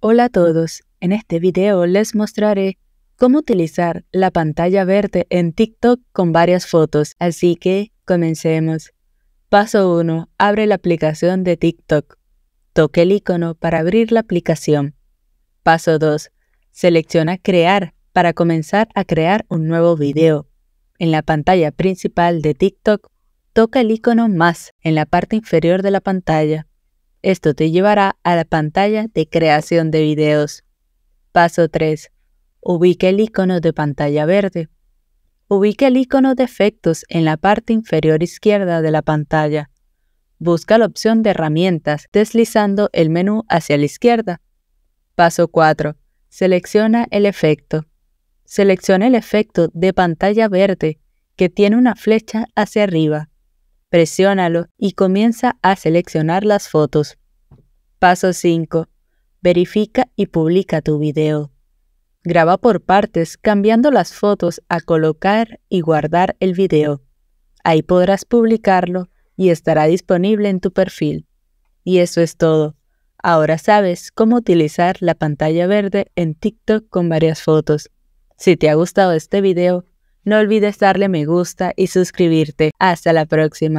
Hola a todos, en este video les mostraré cómo utilizar la pantalla verde en TikTok con varias fotos, así que comencemos. Paso 1. Abre la aplicación de TikTok. Toque el icono para abrir la aplicación. Paso 2. Selecciona Crear para comenzar a crear un nuevo video. En la pantalla principal de TikTok, toca el icono Más en la parte inferior de la pantalla. Esto te llevará a la pantalla de creación de videos. Paso 3. Ubica el icono de pantalla verde. Ubica el icono de efectos en la parte inferior izquierda de la pantalla. Busca la opción de herramientas deslizando el menú hacia la izquierda. Paso 4. Selecciona el efecto. Selecciona el efecto de pantalla verde que tiene una flecha hacia arriba presiónalo y comienza a seleccionar las fotos. Paso 5. Verifica y publica tu video. Graba por partes cambiando las fotos a colocar y guardar el video. Ahí podrás publicarlo y estará disponible en tu perfil. Y eso es todo. Ahora sabes cómo utilizar la pantalla verde en TikTok con varias fotos. Si te ha gustado este video, no olvides darle me gusta y suscribirte. Hasta la próxima.